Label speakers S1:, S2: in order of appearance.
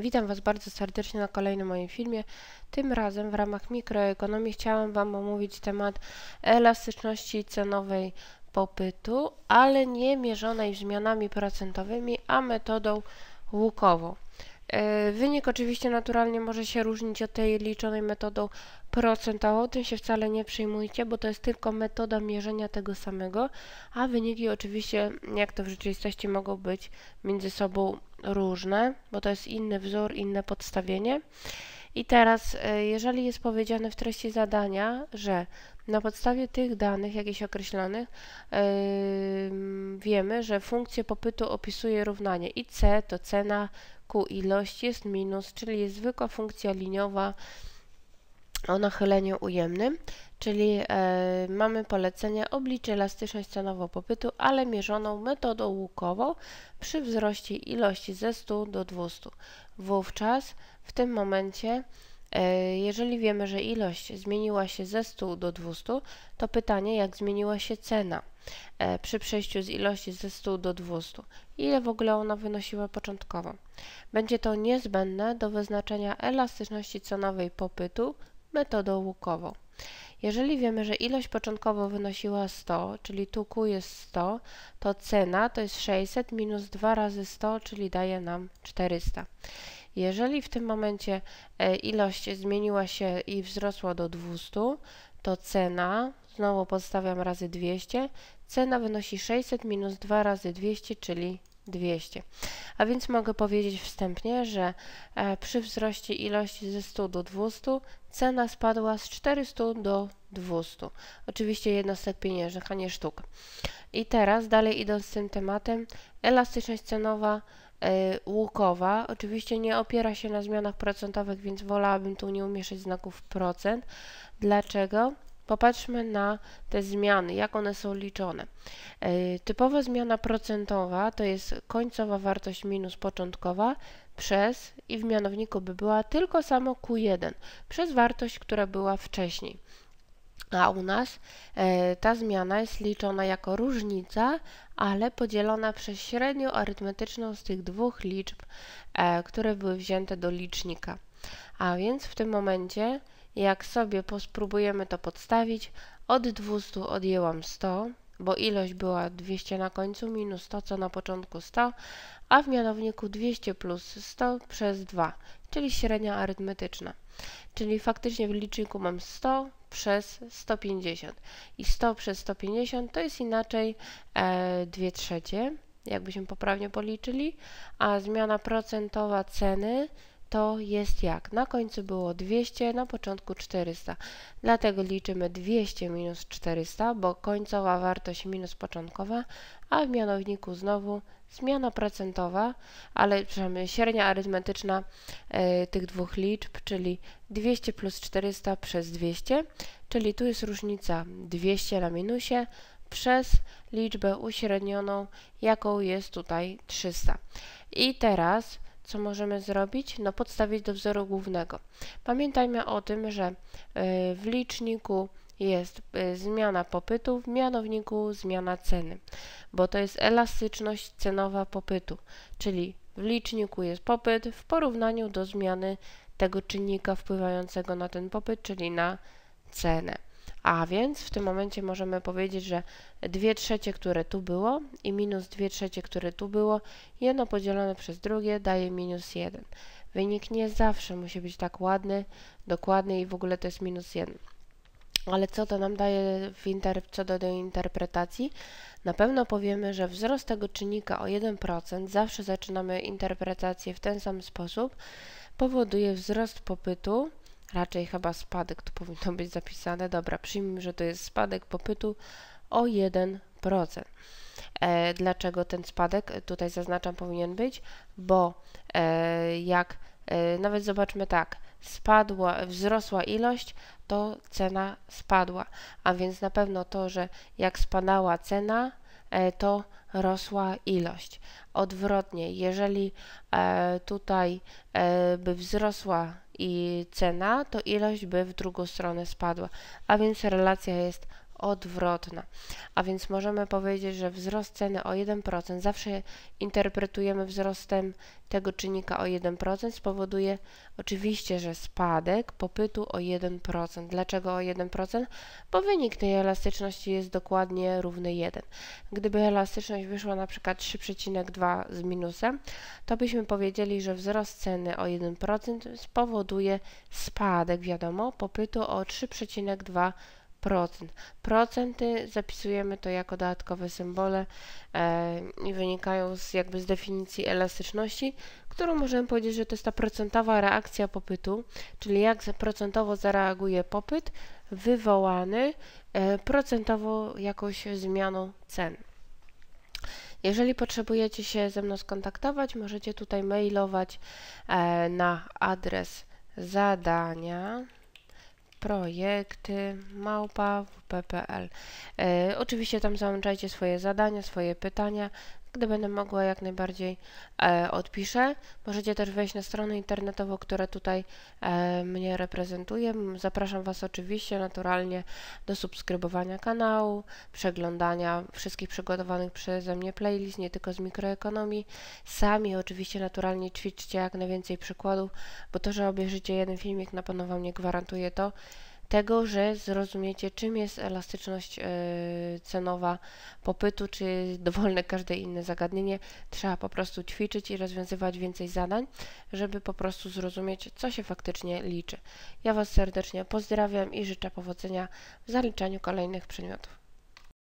S1: Witam Was bardzo serdecznie na kolejnym moim filmie. Tym razem w ramach mikroekonomii chciałam Wam omówić temat elastyczności cenowej popytu, ale nie mierzonej zmianami procentowymi, a metodą łukową. E, wynik oczywiście naturalnie może się różnić od tej liczonej metodą procentową, tym się wcale nie przyjmujcie, bo to jest tylko metoda mierzenia tego samego, a wyniki oczywiście, jak to w rzeczywistości, mogą być między sobą różne, bo to jest inny wzór, inne podstawienie. I teraz, e, jeżeli jest powiedziane w treści zadania, że na podstawie tych danych jakichś określonych yy, wiemy, że funkcję popytu opisuje równanie i C to cena Q ilość jest minus, czyli jest zwykła funkcja liniowa o nachyleniu ujemnym czyli y, mamy polecenie oblicza elastyczność cenową popytu, ale mierzoną metodą łukową przy wzroście ilości ze 100 do 200. Wówczas w tym momencie y, jeżeli wiemy, że ilość zmieniła się ze 100 do 200, to pytanie, jak zmieniła się cena y, przy przejściu z ilości ze 100 do 200. Ile w ogóle ona wynosiła początkowo? Będzie to niezbędne do wyznaczenia elastyczności cenowej popytu metodą łukową. Jeżeli wiemy, że ilość początkowo wynosiła 100, czyli tu Q jest 100, to cena to jest 600 minus 2 razy 100, czyli daje nam 400. Jeżeli w tym momencie e, ilość zmieniła się i wzrosła do 200, to cena, znowu podstawiam razy 200, cena wynosi 600 minus 2 razy 200, czyli 200. A więc mogę powiedzieć wstępnie, że e, przy wzroście ilości ze 100 do 200 cena spadła z 400 do 200. Oczywiście jednostek pieniężnych, a nie sztuk. I teraz dalej idąc z tym tematem, elastyczność cenowa e, łukowa oczywiście nie opiera się na zmianach procentowych, więc wolałabym tu nie umieszczać znaków procent. Dlaczego? Popatrzmy na te zmiany, jak one są liczone. E, typowa zmiana procentowa to jest końcowa wartość minus początkowa przez i w mianowniku by była tylko samo Q1 przez wartość, która była wcześniej. A u nas e, ta zmiana jest liczona jako różnica, ale podzielona przez średnią arytmetyczną z tych dwóch liczb, e, które były wzięte do licznika. A więc w tym momencie jak sobie spróbujemy to podstawić, od 200 odjęłam 100, bo ilość była 200 na końcu minus 100, co na początku 100, a w mianowniku 200 plus 100 przez 2, czyli średnia arytmetyczna. Czyli faktycznie w liczniku mam 100 przez 150 i 100 przez 150 to jest inaczej e, 2 trzecie, jakbyśmy poprawnie policzyli, a zmiana procentowa ceny to jest jak? Na końcu było 200, na początku 400. Dlatego liczymy 200 minus 400, bo końcowa wartość minus początkowa, a w mianowniku znowu zmiana procentowa, ale przynajmniej średnia arytmetyczna y, tych dwóch liczb, czyli 200 plus 400 przez 200, czyli tu jest różnica 200 na minusie przez liczbę uśrednioną, jaką jest tutaj 300. I teraz co możemy zrobić? No podstawić do wzoru głównego. Pamiętajmy o tym, że y, w liczniku jest y, zmiana popytu, w mianowniku zmiana ceny, bo to jest elastyczność cenowa popytu, czyli w liczniku jest popyt w porównaniu do zmiany tego czynnika wpływającego na ten popyt, czyli na cenę. A więc w tym momencie możemy powiedzieć, że 2 trzecie, które tu było i minus 2 trzecie, które tu było, jedno podzielone przez drugie daje minus 1. Wynik nie zawsze musi być tak ładny, dokładny i w ogóle to jest minus 1. Ale co to nam daje co do, do interpretacji? Na pewno powiemy, że wzrost tego czynnika o 1%, zawsze zaczynamy interpretację w ten sam sposób, powoduje wzrost popytu, raczej chyba spadek, tu powinno być zapisane. Dobra, przyjmijmy, że to jest spadek popytu o 1%. E, dlaczego ten spadek tutaj zaznaczam powinien być? Bo e, jak e, nawet zobaczmy tak, spadła, wzrosła ilość, to cena spadła. A więc na pewno to, że jak spadała cena, e, to rosła ilość. Odwrotnie, jeżeli e, tutaj e, by wzrosła i cena, to ilość by w drugą stronę spadła, a więc relacja jest odwrotna. A więc możemy powiedzieć, że wzrost ceny o 1% zawsze interpretujemy wzrostem tego czynnika o 1% spowoduje oczywiście, że spadek popytu o 1%. Dlaczego o 1%? Bo wynik tej elastyczności jest dokładnie równy 1. Gdyby elastyczność wyszła na przykład 3,2 z minusem, to byśmy powiedzieli, że wzrost ceny o 1% spowoduje spadek, wiadomo, popytu o 3,2 procent. Procenty zapisujemy to jako dodatkowe symbole e, i wynikają z, jakby z definicji elastyczności, którą możemy powiedzieć, że to jest ta procentowa reakcja popytu, czyli jak procentowo zareaguje popyt wywołany e, procentowo jakąś zmianą cen. Jeżeli potrzebujecie się ze mną skontaktować, możecie tutaj mailować e, na adres zadania projekty małpa.wp.pl. E, oczywiście tam załączajcie swoje zadania, swoje pytania. Gdy będę mogła, jak najbardziej e, odpiszę. Możecie też wejść na stronę internetową, która tutaj e, mnie reprezentuje. Zapraszam Was oczywiście naturalnie do subskrybowania kanału, przeglądania wszystkich przygotowanych przeze mnie playlist, nie tylko z mikroekonomii. Sami oczywiście naturalnie ćwiczcie jak najwięcej przykładów, bo to, że obejrzycie jeden filmik na pewno Wam nie gwarantuje to, tego, że zrozumiecie, czym jest elastyczność e, cenowa popytu, czy dowolne każde inne zagadnienie. Trzeba po prostu ćwiczyć i rozwiązywać więcej zadań, żeby po prostu zrozumieć, co się faktycznie liczy. Ja Was serdecznie pozdrawiam i życzę powodzenia w zaliczaniu kolejnych przedmiotów.